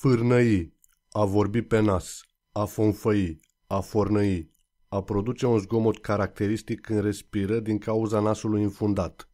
Fârnăi, a vorbi pe nas, a fonfăi, a fornăi, a produce un zgomot caracteristic când respiră din cauza nasului infundat.